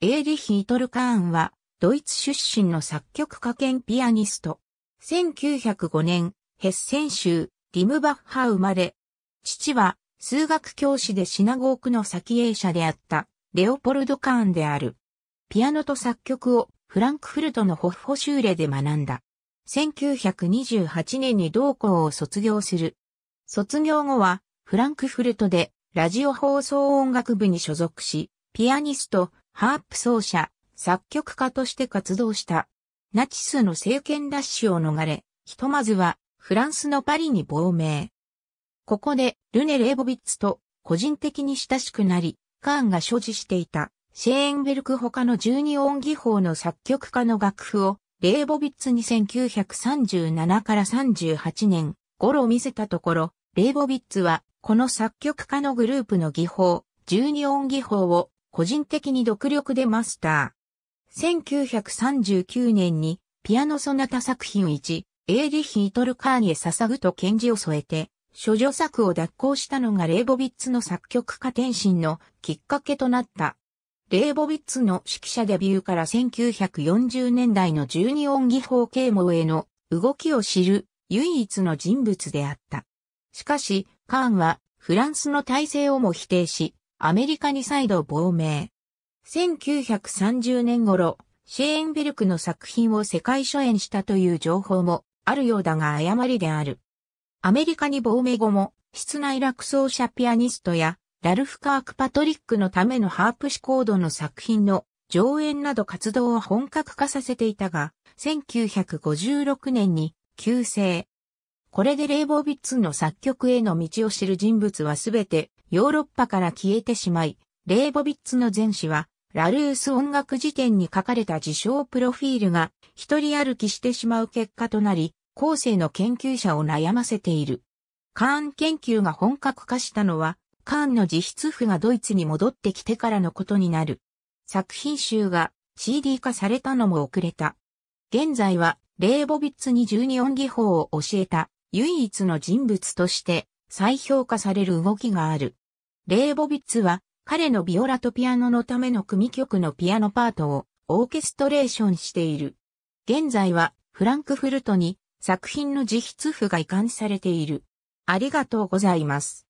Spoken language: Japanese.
エーリヒ・イトル・カーンは、ドイツ出身の作曲家兼ピアニスト。1905年、ヘッセン州、リムバッハ生まれ。父は、数学教師でシナゴークの先鋭者であった、レオポルド・カーンである。ピアノと作曲を、フランクフルトのホッホシューレで学んだ。1928年に同校を卒業する。卒業後は、フランクフルトで、ラジオ放送音楽部に所属し、ピアニスト、ハープ奏者、作曲家として活動した。ナチスの政権ラッシュを逃れ、ひとまずはフランスのパリに亡命。ここでルネ・レーボビッツと個人的に親しくなり、カーンが所持していたシェーンベルク他の12音技法の作曲家の楽譜をレーボビッツに1937から38年頃見せたところ、レーボビッツはこの作曲家のグループの技法、12音技法を個人的に独力でマスター。1939年にピアノソナタ作品1、エーリヒ・イトル・カーニエ・ササグと剣字を添えて、諸女作を脱行したのがレイボビッツの作曲家転身のきっかけとなった。レイボビッツの指揮者デビューから1940年代の十二音技法啓蒙への動きを知る唯一の人物であった。しかし、カーンはフランスの体制をも否定し、アメリカに再度亡命。1930年頃、シェーンベルクの作品を世界初演したという情報もあるようだが誤りである。アメリカに亡命後も、室内落奏者ピアニストや、ラルフ・カーク・パトリックのためのハープシコードの作品の上演など活動を本格化させていたが、1956年に、旧姓、これでレイボービッツの作曲への道を知る人物はすべてヨーロッパから消えてしまい、レイボビッツの前史は、ラルース音楽辞典に書かれた自称プロフィールが一人歩きしてしまう結果となり、後世の研究者を悩ませている。カーン研究が本格化したのは、カーンの自筆譜がドイツに戻ってきてからのことになる。作品集が CD 化されたのも遅れた。現在は、レイボビッツに12音技法を教えた唯一の人物として再評価される動きがある。レーボビッツは彼のビオラとピアノのための組曲のピアノパートをオーケストレーションしている。現在はフランクフルトに作品の自筆譜が移管されている。ありがとうございます。